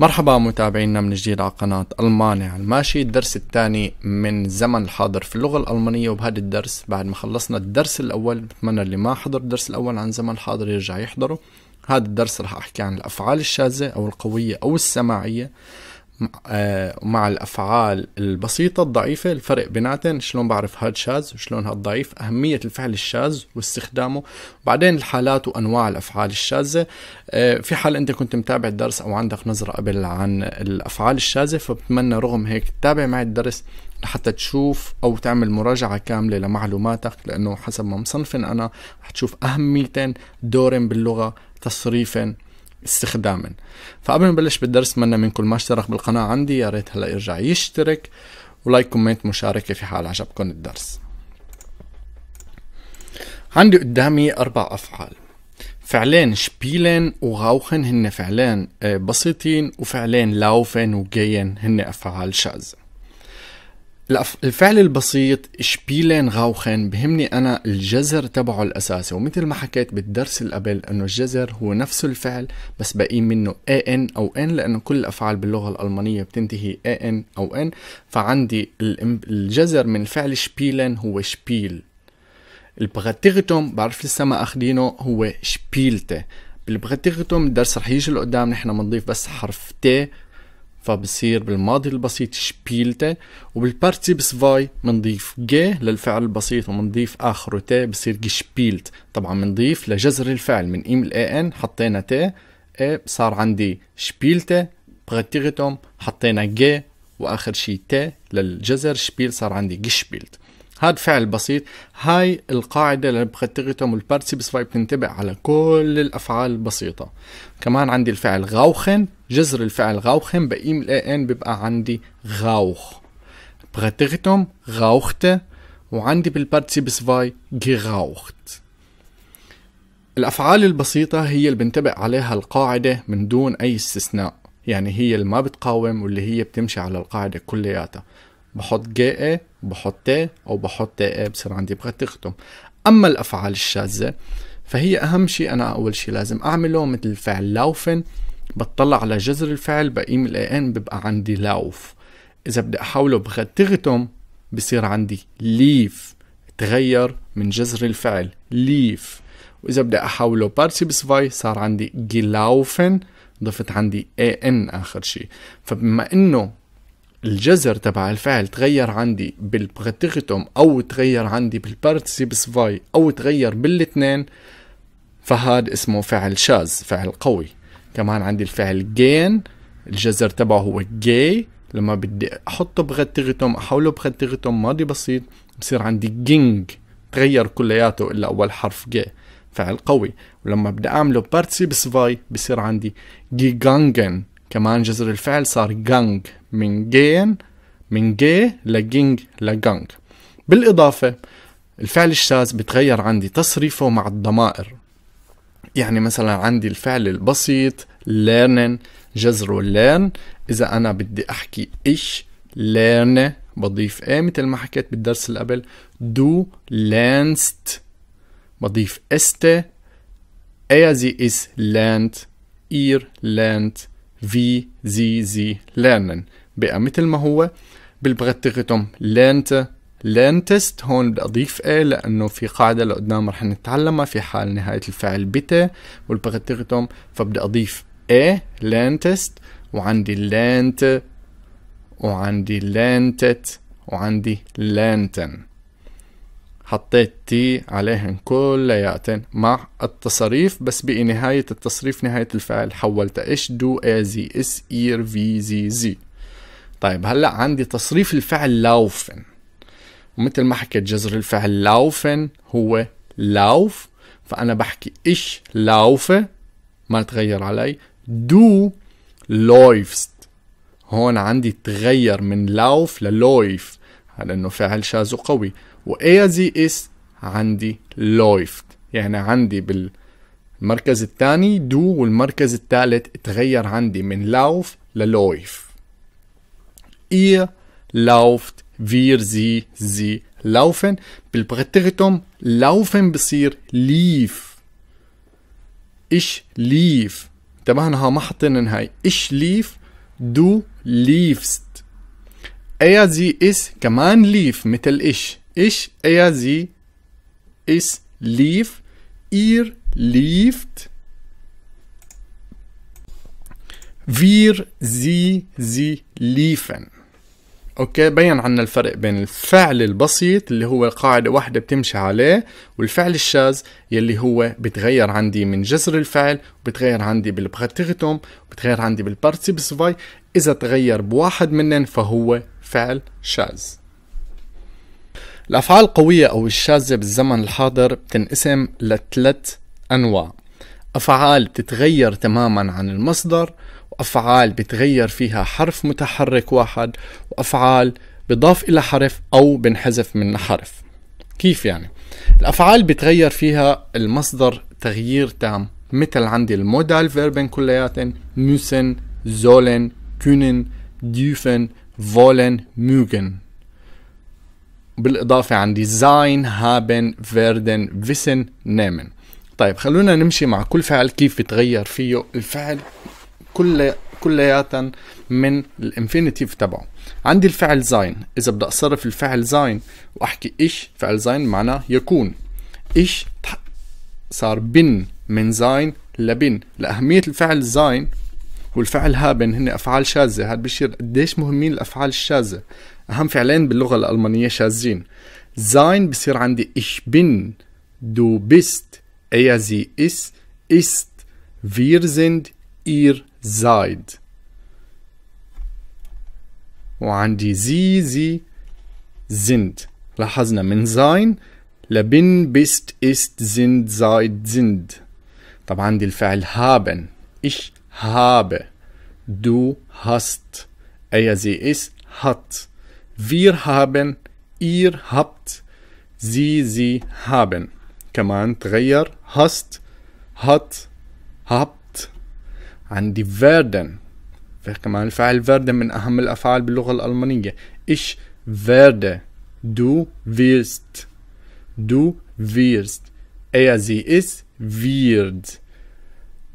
مرحبا متابعينا من جديد على قناة المانع الماشي الدرس الثاني من زمن الحاضر في اللغة الألمانية وبهذا الدرس بعد ما خلصنا الدرس الأول بتمنى اللي ما حضر الدرس الأول عن زمن الحاضر يرجع يحضره هذا الدرس رح أحكي عن الأفعال الشاذة أو القوية أو السماعية آه، مع الافعال البسيطه الضعيفه الفرق بيناتهم شلون بعرف هاد شاذ وشلون هاد ضعيف اهميه الفعل الشاذ واستخدامه بعدين الحالات وانواع الافعال الشاذه آه، في حال انت كنت متابع الدرس او عندك نظره قبل عن الافعال الشاذه فبتمنى رغم هيك تتابع معي الدرس لحتى تشوف او تعمل مراجعه كامله لمعلوماتك لانه حسب ما مصنفن انا رح تشوف اهميتين دورين باللغه تصريفين استخداما فقبل ما نبلش بالدرس منا من كل ما اشترك بالقناة عندي يا ريت هلا يرجع يشترك ولايك كومنت مشاركة في حال عجبكم الدرس عندي قدامي أربع أفعال فعلين شبيلن وغاوخن هن فعلين آه، بسيطين وفعلين لاوفن وجين هن أفعال شاذة الفعل البسيط شبيلين غاوخين بهمني أنا الجذر تبعه الأساسي ومثل ما حكيت بالدرس اللي قبل أنه الجذر هو نفس الفعل بس باقي منه ان أو ان لأنه كل الأفعال باللغة الألمانية بتنتهي ان أو ان فعندي الجذر من الفعل شبيلين هو شبيل البغتيغتوم بعرف لسه ما أخدينه هو شبيلته بالبغتيغتوم الدرس رح يجي لقدام نحن بنضيف بس حرف تي فبصير بالماضي البسيط شبيلته وبالبارتيب سفاي بنضيف جي للفعل البسيط وبنضيف اخره تي بصير جشبيلت طبعا بنضيف لجذر الفعل من ايم الاي ان حطينا تي اي صار عندي شبيلته بغتيغتهم حطينا جي واخر شي تي للجذر شبيل صار عندي جشبيلت هاد فعل بسيط هاي القاعدة اللي بخترتهم البارتيبسفاي بتنتبه على كل الأفعال البسيطة كمان عندي الفعل غاوخن جذر الفعل غاوخن بقيم الاي ان بيبقى عندي غاوخ بخترتهم غاوخته وعندي فاي غاوخت الأفعال البسيطة هي اللي بنتبه عليها القاعدة من دون أي استثناء يعني هي اللي ما بتقاوم واللي هي بتمشي على القاعدة كلياتها بحط جي إيه تي أو تي إيه بصير عندي بغى تختم أما الأفعال الشاذة فهي أهم شيء أنا أول شيء لازم أعمله مثل الفعل لوفن بتطلع على جذر الفعل بقيم الاي ان ببقى عندي لوف إذا بدي أحوله بغى تختم بصير عندي ليف تغير من جذر الفعل ليف وإذا بدي أحوله بارتيبسفاي صار عندي جلاوفن ضفت عندي اي ان اخر شيء فبما انه الجذر تبع الفعل تغير عندي بالبغتغتم او تغير عندي بالبارتسيبس فاي او تغير بالاثنين فهاد اسمه فعل شاذ فعل قوي كمان عندي الفعل جين الجذر تبعه هو جي لما بدي احطه بغتغتم احوله بغتغتم ماضي بسيط بصير عندي جينج تغير كلياته الا اول حرف جي فعل قوي ولما بدي اعمله بارتسيبس فاي بصير عندي جيجانجن كمان جذر الفعل صار جانج من جين من جي لجينج لجانج بالإضافة الفعل الشاذ بتغير عندي تصريفه مع الضمائر يعني مثلا عندي الفعل البسيط learning جذره learn إذا أنا بدي أحكي إيش learn بضيف إيه مثل ما حكيت بالدرس اللي قبل do لانست بضيف است زي is lernt إير lernt في زي زي lernen بقى مثل ما هو بالبغة تغتم لانت لانتست هون بدي اضيف ايه لانه في قاعده لقدام رح نتعلمها في حال نهايه الفعل بتا والبغة تغتم فبدي اضيف ايه لانتست وعندي لانت وعندي لانتت وعندي لانتن حطيت تي عليهن كلياتن مع التصريف بس بنهاية التصريف نهاية الفعل حولت اش دو ازي زي اس اير في زي زي طيب هلا عندي تصريف الفعل لوفن ومثل ما حكيت جذر الفعل لوفن هو لاوف فأنا بحكي إيش لaufe ما تغير علي دو لويفست هون عندي تغير من لاوف للويف لأنه فعل شاذ وقوي وإيزي إس عندي لويفت يعني عندي بال المركز الثاني دو والمركز الثالث تغير عندي من لاوف للويف ihr lauft, wir, sie, sie laufen. بالبرتغتم laufen bis ihr lief. Ich lief. انتبهنا ها ما حاطين هاي. Ich lief, du liefst. Er, sie, ist كمان lief mittel ich. Ich, er, sie, ist lief. Ihr lieft. Wir, sie, sie liefen. اوكي بين عنا الفرق بين الفعل البسيط اللي هو قاعدة واحدة بتمشي عليه والفعل الشاذ يلي هو بتغير عندي من جذر الفعل وبتغير عندي بالبغتغتم وبتغير عندي بالبارتيبسفاي إذا تغير بواحد منهم فهو فعل شاذ الأفعال القوية أو الشاذة بالزمن الحاضر بتنقسم لثلاث أنواع أفعال بتتغير تماما عن المصدر أفعال بتغير فيها حرف متحرك واحد وأفعال بضاف إلى حرف أو بنحذف من حرف كيف يعني؟ الأفعال بتغير فيها المصدر تغيير تام مثل عندي المودال فيربن كلياتن موسن زولن كونن ديوفن فولن mögen بالإضافة عندي زاين هابن فيردن فيسن نامن طيب خلونا نمشي مع كل فعل كيف بتغير فيه الفعل كل كلياتا من الانفينيتيف تبعه عندي الفعل زين اذا بدي اصرف الفعل زين واحكي ايش فعل زين معناه يكون ايش صار بن من زين لبن لأهمية الفعل زين والفعل هابن هن أفعال شاذة هاد بشير قديش مهمين الأفعال الشاذة أهم فعلين باللغة الألمانية شاذين زين بصير عندي إش بن دو بست أيا زي إس إست فير sind اير زايد وعندي زي زي زند لاحظنا من زاين لبن بست است زند زايد زند طبعا عندي الفعل هابن ايش هابه دو هاست اي زي اس هات فير هابن اير هابت زي زي هابن كمان تغير هاست هات هابت عندي فيردن كمان الفاعل فيردن من أهم الأفعال باللغة الألمانية إيش werde du wirst du wirst er sie ist wird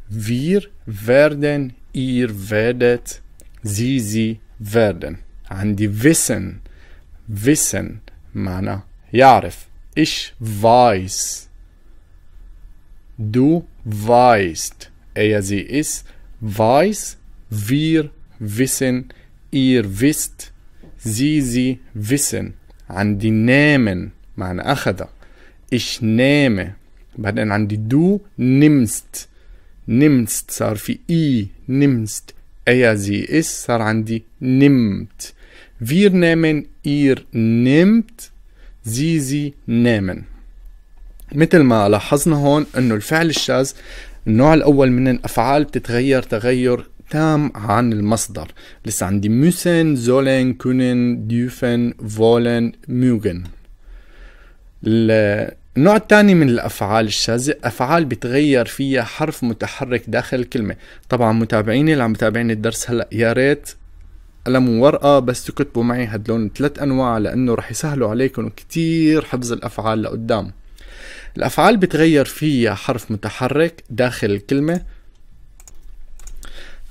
wir werden ihr werdet sie sie werden عندي wissen wissen معنى يعرف ich weiß du weißt er sie ist weiß, wir wissen, ihr wisst, sie, sie wissen. An die nehmen meine Achada. ich nehme Bei den an die du nimmst nimmst sar في i nimmst er sie ist sar an die nimmt wir nehmen ihr nimmt sie sie nehmen مثل ما لاحظنا هون انه الفعل الشاذ النوع الأول من الأفعال بتتغير تغير تام عن المصدر لسه عندي müssen, sollen, können, dürfen, wollen, mögen النوع الثاني من الأفعال الشاذة أفعال بتغير فيها حرف متحرك داخل الكلمة طبعا متابعيني اللي عم متابعين الدرس هلأ يا ريت قلم وورقة بس تكتبوا معي هدول ثلاث أنواع لأنه رح يسهلوا عليكم كتير حفظ الأفعال لقدام الأفعال بتغير فيها حرف متحرك داخل الكلمة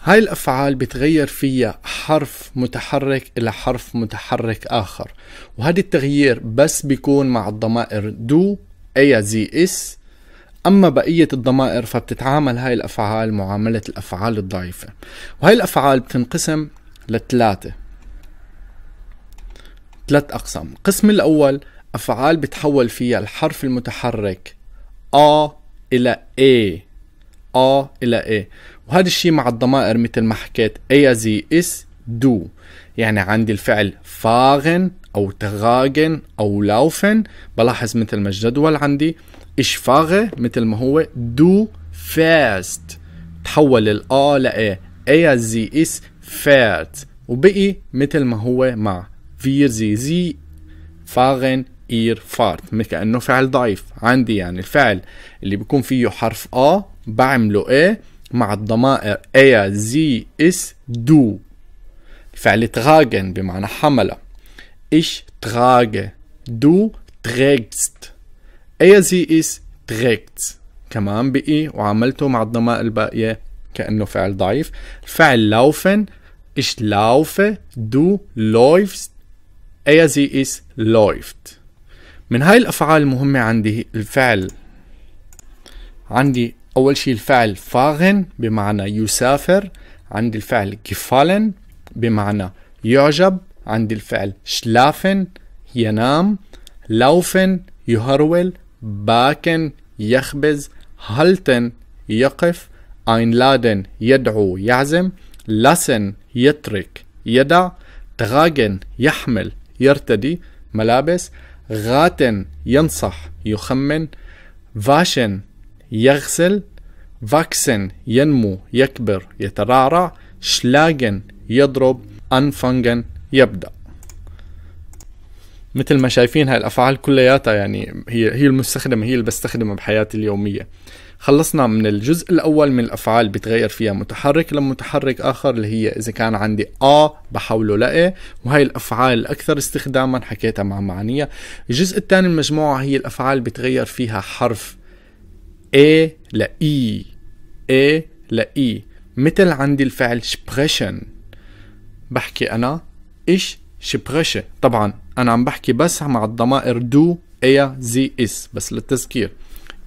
هاي الأفعال بتغير فيها حرف متحرك إلى حرف متحرك آخر وهذا التغيير بس بيكون مع الضمائر دو أي زي إس أما بقية الضمائر فبتتعامل هاي الأفعال معاملة الأفعال الضعيفة وهاي الأفعال بتنقسم لثلاثة ثلاث أقسام القسم الأول أفعال بتحول فيها الحرف المتحرك آ إلى إي آ إلى إي وهذا الشيء مع الضمائر مثل ما حكيت أي زي إس دو يعني عندي الفعل فاغن أو تغاغن أو لوفن بلاحظ مثل ما الجدول عندي إش فاغه مثل ما هو دو فاست تحول الآ لإيه أي زي إس فات وبقي مثل ما هو مع فير زي زي فاغن اير فارت كأنه فعل ضعيف عندي يعني الفعل اللي بيكون فيه حرف ا بعمله ايه مع الضمائر ايا زي اس دو الفعل تراجن بمعنى حمله إيش تراج دو تريكست إيا زي إس trägt كمان بقي وعملته مع الضمائر الباقية كأنه فعل ضعيف الفعل لوفن إيش لوفة دو لويفست ايا زي إس لويفت من هاي الأفعال المهمة عندي الفعل عندي أول شيء الفعل فاغن بمعنى يسافر عندي الفعل كفالن بمعنى يعجب عندي الفعل شلافن ينام لوفن يهرول باكن يخبز هلتن يقف اينلادن يدعو يعزم لسن يترك يدع تغاغن يحمل يرتدي ملابس غاتن ينصح يخمن فاشن يغسل فاكسن ينمو يكبر يترعرع شلاجن يضرب انفنجن يبدأ مثل ما شايفين هاي الافعال كلياتها يعني هي هي المستخدمه هي اللي بستخدمها بحياتي اليوميه خلصنا من الجزء الأول من الأفعال بتغير فيها متحرك لمتحرك آخر اللي هي إذا كان عندي آ بحوله لأ وهي الأفعال الأكثر استخداما حكيتها مع معانية الجزء الثاني من المجموعة هي الأفعال بتغير فيها حرف A لإي e، A لإي e. مثل عندي الفعل شبرشن بحكي أنا إيش شبرشة طبعا أنا عم بحكي بس مع الضمائر دو إيا زي إس بس للتذكير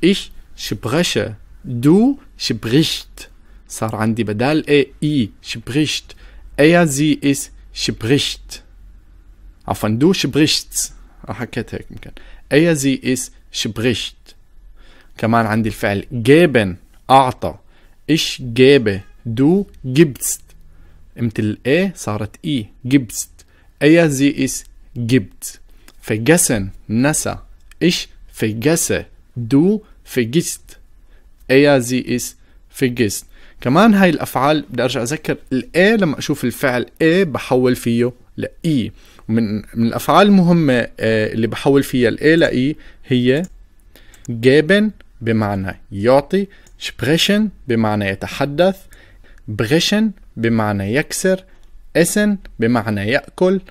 إيش شبغشة دو شبغشت صار عندي بدال اي اي e، شبغشت ايا زي اس شبغشت عفوا دو شبغشت آه، حكيت هيك يمكن ايا زي اس شبغشت كمان عندي الفعل جيبن اعطى ايش جابه دو جبست مثل ايه صارت اي e، جبست ايا زي اس جبت فجسن نسى ايش فجسه دو فيجست ايا زي اس فيجست كمان هاي الافعال بدي ارجع اذكر الاي لما اشوف الفعل اي بحول فيه لاي e. من من الافعال المهمه آه، اللي بحول فيها الاي لاي e هي جيبن بمعنى يعطي شبريشن بمعنى يتحدث بريشن بمعنى يكسر اسن بمعنى ياكل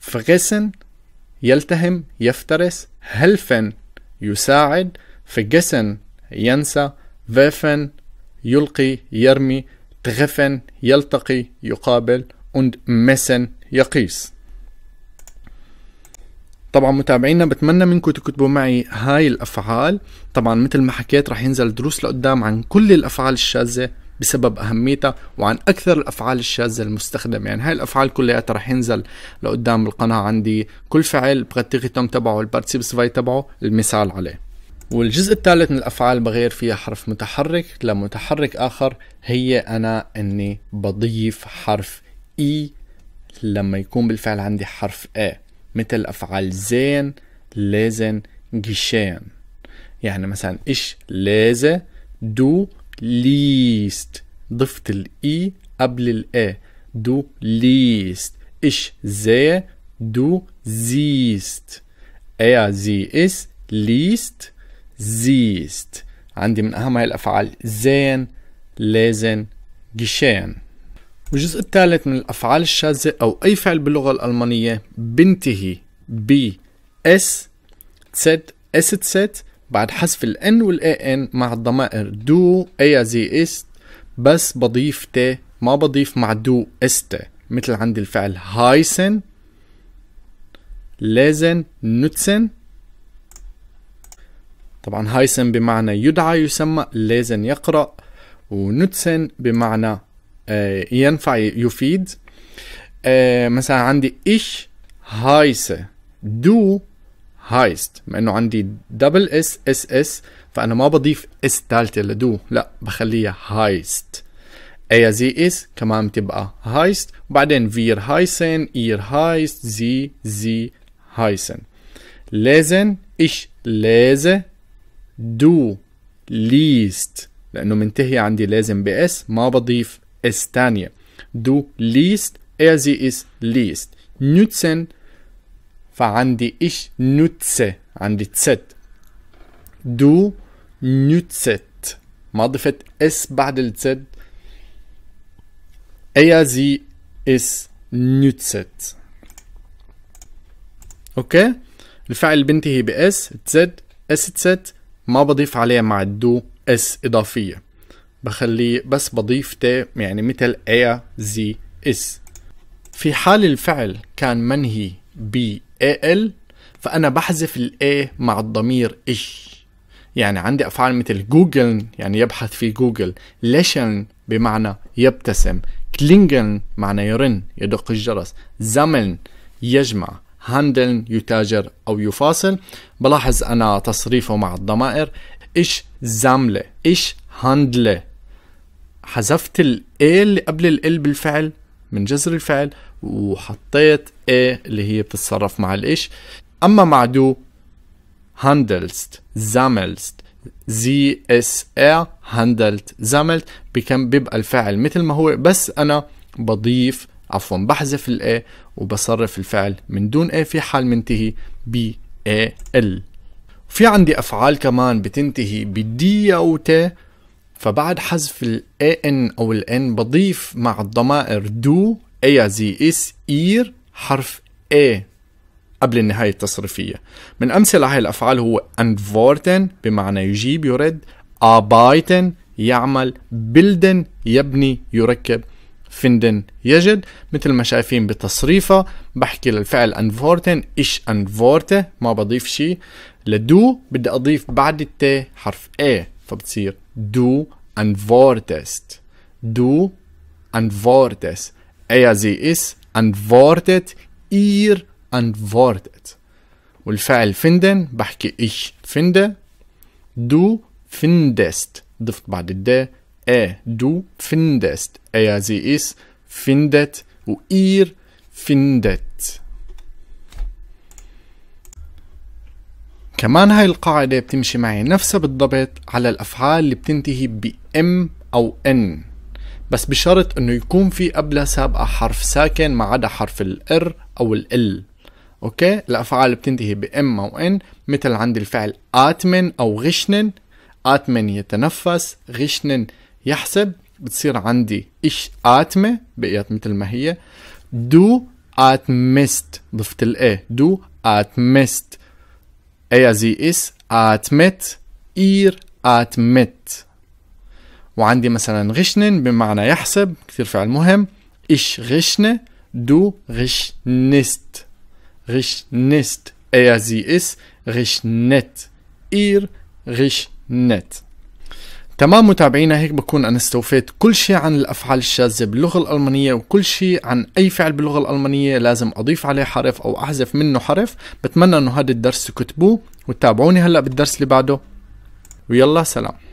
فغسن يلتهم يفترس هلفن يساعد vergessen, ينسى werfen, يلقي يرمي treffen, يلتقي يقابل und messen, يقيس طبعا متابعينا بتمنى منكم تكتبوا معي هاي الافعال طبعا مثل ما حكيت رح ينزل دروس لقدام عن كل الافعال الشاذه بسبب اهميتها وعن اكثر الافعال الشاذه المستخدمه يعني هاي الافعال كلياتها رح ينزل لقدام القناة عندي كل فعل بغى تبعه البارتسيبس فاي تبعه المثال عليه والجزء الثالث من الأفعال بغير فيها حرف متحرك لمتحرك آخر هي أنا أني بضيف حرف إي e لما يكون بالفعل عندي حرف اي مثل أفعال زين لازن جيشين يعني مثلا إيش لازا دو ليست ضفت الإي e قبل الاي دو ليست إيش زي دو زيست اي زي إس ليست زيست عندي من أهم هاي الأفعال زين لازن جشين والجزء الثالث من الأفعال الشاذة أو أي فعل باللغة الألمانية بنتهي ب اس تسد اس تسد بعد حذف الان والاي ان مع الضمائر دو اي زي است بس بضيف ت ما بضيف مع دو است مثل عند الفعل هايسن لازن نوتسن طبعا هايسن بمعنى يدعى يسمى لازم يقرأ ونوتسن بمعنى آه، ينفع يفيد آه، مثلا عندي ايش هايس دو هايست مع انه عندي دبل اس اس اس فانا ما بضيف اس ثالثه لدو لا بخليها هايست اي زي اس كمان بتبقى هايست وبعدين فير هايسن اير e هايست زي زي هايسن لازم ايش لازم do least لأنه منتهي عندي لازم بإس ما بضيف إس تانية do least ازي is least نوتسن فعندي ايش nutze عندي تسد دو nützet ما ضفت اس بعد التسد اي زي اس nützet اوكي الفعل بينتهي باس تزد اس تزد ما بضيف عليه مع الدو اس إضافية بخليه بس بضيف تي يعني مثل ايا زي اس في حال الفعل كان منهي ب ال فأنا بحذف الاي مع الضمير إش يعني عندي أفعال مثل جوجل يعني يبحث في جوجل لشن بمعنى يبتسم كلينجن معنى يرن يدق الجرس زمن يجمع هاندلن يتاجر أو يفاصل بلاحظ أنا تصريفه مع الضمائر إيش زاملة إيش هاندلة حذفت ال اللي قبل ال بالفعل من جذر الفعل وحطيت A اللي هي بتتصرف مع الإيش أما مع دو هاندلست زاملست زي اس ار هاندلت زاملت بيبقى الفعل مثل ما هو بس انا بضيف عفوا بحذف ال A وبصرف الفعل من دون A في حال منتهي ب A L في عندي أفعال كمان بتنتهي بدي أو ت فبعد حذف ال ان أو ال N بضيف مع الضمائر دو زي إس إير حرف A قبل النهاية التصريفية من أمثلة هاي الأفعال هو أنفورتن بمعنى يجيب يرد أبايتن يعمل بلدن يبني يركب finden يجد مثل ما شايفين بتصريفه بحكي للفعل انفورتن ايش انفورت ما بضيف شيء لدو بدي اضيف بعد الت حرف اي فبتصير دو انفورتست دو انفورتس اي زي اس انفورتت اير انفورتت والفعل finden بحكي ايش finde دو فندست ضفت بعد الد ايه دو فندست er sie ist, findet, und ihr findet. كمان هاي القاعدة بتمشي معي نفسها بالضبط على الأفعال اللي بتنتهي ب M أو N بس بشرط إنه يكون في قبلها سابقة حرف ساكن ما عدا حرف R أو ال L أوكي الأفعال اللي بتنتهي ب M أو N مثل عند الفعل آتمن أو غشنن آتمن يتنفس غشنن يحسب بتصير عندي إش آتمة بقيت مثل ما هي دو آت ميست ضفت الإي دو آت ميست أي زي إس آت مت إير آت مت وعندي مثلا غشنن بمعنى يحسب كثير فعل مهم إش غشنه دو غشنست غشنست اس غش نت اير غش نت تمام متابعينا هيك بكون انا استوفيت كل شيء عن الافعال الشاذه باللغه الالمانيه وكل شيء عن اي فعل باللغه الالمانيه لازم اضيف عليه حرف او احذف منه حرف بتمنى انه هذا الدرس تكتبوه وتابعوني هلا بالدرس اللي بعده ويلا سلام